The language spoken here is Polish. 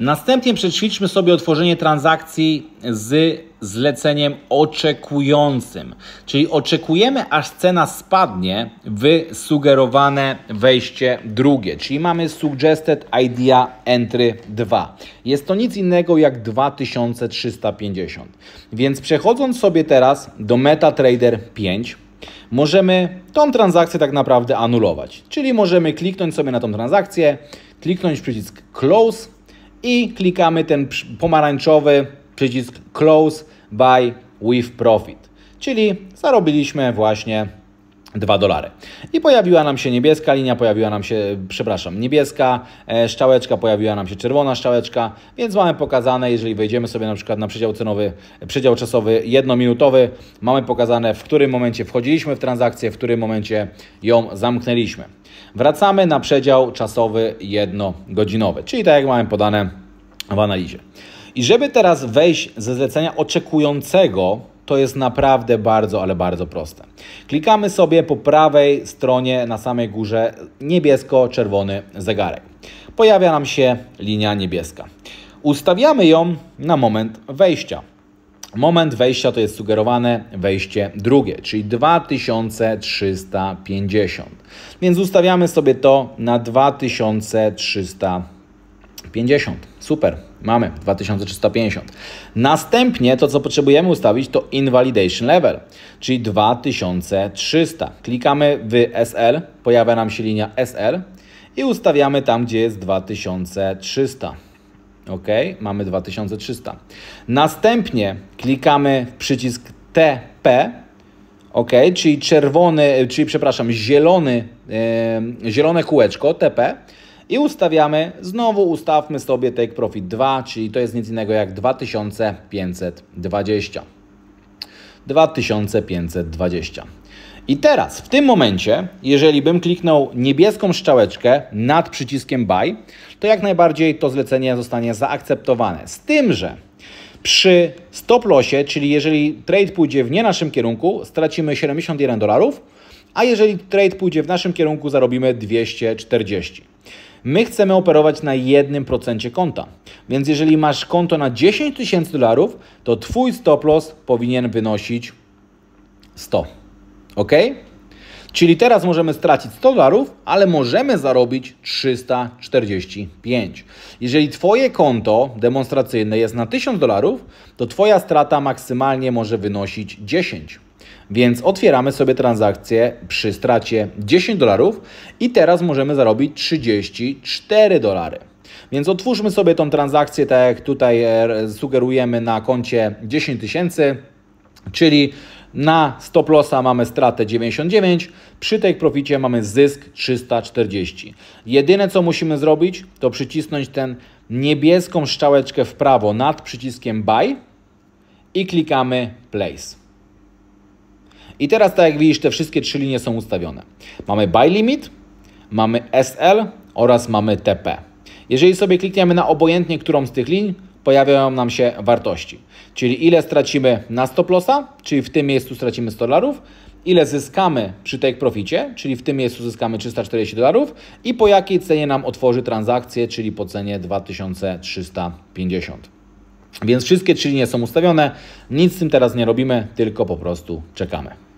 Następnie przećwiczmy sobie otworzenie transakcji z zleceniem oczekującym. Czyli oczekujemy, aż cena spadnie w sugerowane wejście drugie. Czyli mamy Suggested Idea Entry 2. Jest to nic innego jak 2350. Więc przechodząc sobie teraz do MetaTrader 5, możemy tą transakcję tak naprawdę anulować. Czyli możemy kliknąć sobie na tą transakcję, kliknąć przycisk Close i klikamy ten pomarańczowy przycisk Close by with Profit, czyli zarobiliśmy właśnie 2 dolary. I pojawiła nam się niebieska linia, pojawiła nam się, przepraszam, niebieska e, szczałeczka, pojawiła nam się czerwona szczałeczka, więc mamy pokazane, jeżeli wejdziemy sobie na przykład na przedział cenowy, przedział czasowy jednominutowy, mamy pokazane, w którym momencie wchodziliśmy w transakcję, w którym momencie ją zamknęliśmy. Wracamy na przedział czasowy jednogodzinowy, czyli tak jak mamy podane w analizie. I żeby teraz wejść ze zlecenia oczekującego, to jest naprawdę bardzo, ale bardzo proste. Klikamy sobie po prawej stronie na samej górze niebiesko-czerwony zegarek. Pojawia nam się linia niebieska. Ustawiamy ją na moment wejścia. Moment wejścia to jest sugerowane wejście drugie, czyli 2350. Więc ustawiamy sobie to na 2350. 50. Super, mamy 2350. Następnie to, co potrzebujemy ustawić, to invalidation level, czyli 2300. Klikamy w SL, pojawia nam się linia SL i ustawiamy tam, gdzie jest 2300. OK, mamy 2300. Następnie klikamy w przycisk TP, OK, czyli czerwony, czyli przepraszam, zielony, yy, zielone kółeczko TP i ustawiamy, znowu ustawmy sobie take profit 2, czyli to jest nic innego jak 2520. 2520. I teraz, w tym momencie, jeżeli bym kliknął niebieską strzałeczkę nad przyciskiem buy, to jak najbardziej to zlecenie zostanie zaakceptowane. Z tym, że przy stop lossie, czyli jeżeli trade pójdzie w nie naszym kierunku, stracimy 71 dolarów, a jeżeli trade pójdzie w naszym kierunku, zarobimy 240. My chcemy operować na 1% konta. Więc jeżeli masz konto na 10 tysięcy dolarów, to Twój stop loss powinien wynosić 100. Ok? Czyli teraz możemy stracić 100 dolarów, ale możemy zarobić 345. Jeżeli Twoje konto demonstracyjne jest na 1000 dolarów, to Twoja strata maksymalnie może wynosić 10. Więc otwieramy sobie transakcję przy stracie 10 dolarów i teraz możemy zarobić 34 dolary. Więc otwórzmy sobie tą transakcję, tak jak tutaj e, sugerujemy na koncie 10 tysięcy, czyli na stop lossa mamy stratę 99, przy tej proficie mamy zysk 340. Jedyne co musimy zrobić to przycisnąć ten niebieską strzałeczkę w prawo nad przyciskiem buy i klikamy place. I teraz, tak jak widzisz, te wszystkie trzy linie są ustawione. Mamy buy limit, mamy SL oraz mamy TP. Jeżeli sobie klikniemy na obojętnie którą z tych linii, pojawiają nam się wartości. Czyli ile stracimy na stop lossa, czyli w tym miejscu stracimy 100 dolarów, ile zyskamy przy take proficie, czyli w tym miejscu zyskamy 340 dolarów i po jakiej cenie nam otworzy transakcję, czyli po cenie 2350. Więc wszystkie trzy linie są ustawione, nic z tym teraz nie robimy, tylko po prostu czekamy.